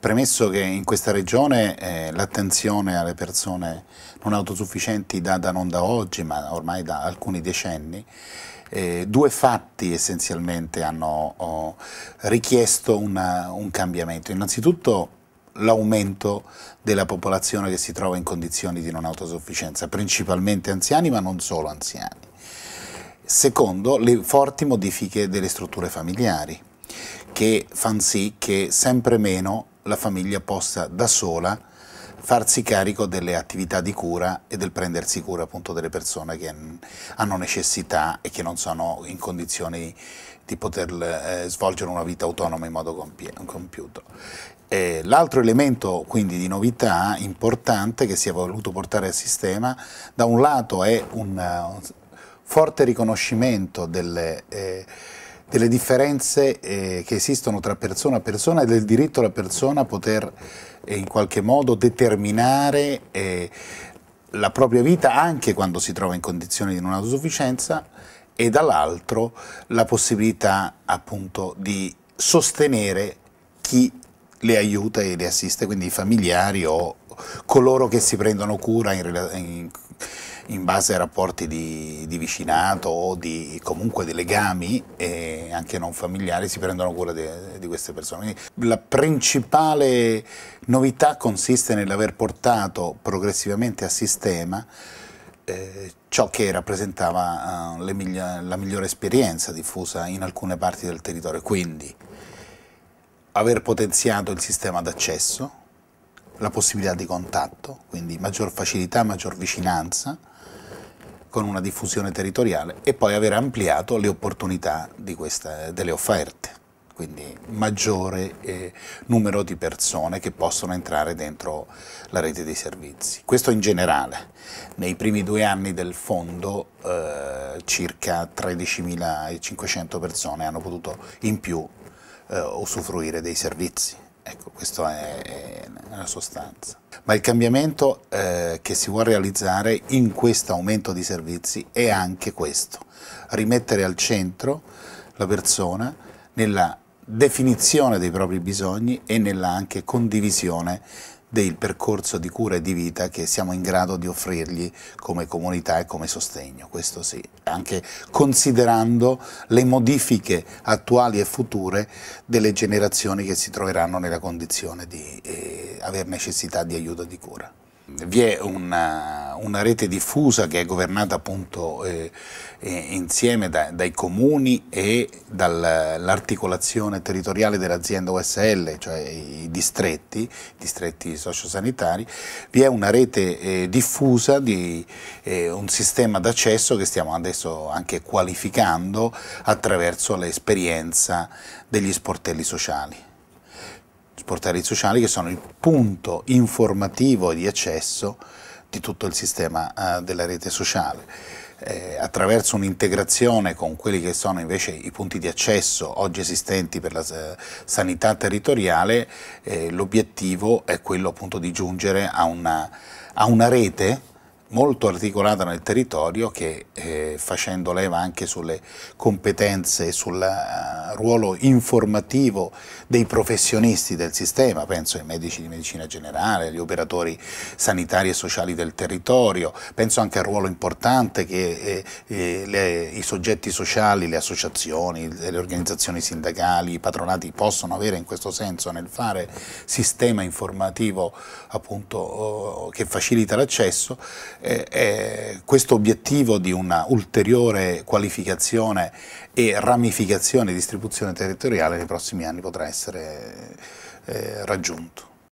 Premesso che in questa regione eh, l'attenzione alle persone non autosufficienti da, da, non da oggi, ma ormai da alcuni decenni, eh, due fatti essenzialmente hanno oh, richiesto una, un cambiamento. Innanzitutto l'aumento della popolazione che si trova in condizioni di non autosufficienza, principalmente anziani, ma non solo anziani. Secondo, le forti modifiche delle strutture familiari, che fanno sì che sempre meno la famiglia possa da sola farsi carico delle attività di cura e del prendersi cura appunto delle persone che hanno necessità e che non sono in condizioni di poter eh, svolgere una vita autonoma in modo compiuto. L'altro elemento quindi di novità importante che si è voluto portare al sistema, da un lato è un, un forte riconoscimento delle... Eh, delle differenze eh, che esistono tra persona e persona e del diritto alla persona a poter eh, in qualche modo determinare eh, la propria vita anche quando si trova in condizioni di non autosufficienza e dall'altro la possibilità appunto di sostenere chi le aiuta e le assiste, quindi i familiari o coloro che si prendono cura in, in, in base ai rapporti di, di vicinato o di, comunque di legami eh, anche non familiari si prendono cura di queste persone. Quindi la principale novità consiste nell'aver portato progressivamente a sistema eh, ciò che rappresentava eh, migli la migliore esperienza diffusa in alcune parti del territorio, quindi aver potenziato il sistema d'accesso, la possibilità di contatto, quindi maggior facilità, maggior vicinanza, con una diffusione territoriale e poi aver ampliato le opportunità questa, delle offerte, quindi maggiore eh, numero di persone che possono entrare dentro la rete dei servizi. Questo in generale, nei primi due anni del fondo eh, circa 13.500 persone hanno potuto in più eh, usufruire dei servizi, ecco, questa è, è la sostanza ma il cambiamento eh, che si vuole realizzare in questo aumento di servizi è anche questo, rimettere al centro la persona nella definizione dei propri bisogni e nella anche condivisione del percorso di cura e di vita che siamo in grado di offrirgli come comunità e come sostegno, questo sì, anche considerando le modifiche attuali e future delle generazioni che si troveranno nella condizione di eh, aver necessità di aiuto e di cura vi è una, una, rete diffusa che è governata appunto eh, eh insieme da, dai comuni e dall'articolazione territoriale dell'azienda USL, cioè i distretti, distretti sociosanitari, vi è una rete eh, diffusa di eh, un sistema d'accesso che stiamo adesso anche qualificando attraverso l'esperienza degli sportelli sociali portali sociali che sono il punto informativo e di accesso di tutto il sistema eh, della rete sociale. Eh, attraverso un'integrazione con quelli che sono invece i punti di accesso oggi esistenti per la eh, sanità territoriale, eh, l'obiettivo è quello appunto di giungere a una, a una rete molto articolata nel territorio che eh, facendo leva anche sulle competenze e sul uh, ruolo informativo dei professionisti del sistema, penso ai medici di medicina generale, agli operatori sanitari e sociali del territorio, penso anche al ruolo importante che eh, eh le, i soggetti sociali, le associazioni, le organizzazioni sindacali, i patronati possono avere in questo senso nel fare sistema informativo appunto, oh, che facilita l'accesso eh, eh, questo obiettivo di una ulteriore qualificazione e ramificazione e distribuzione territoriale nei prossimi anni potrà essere eh, raggiunto.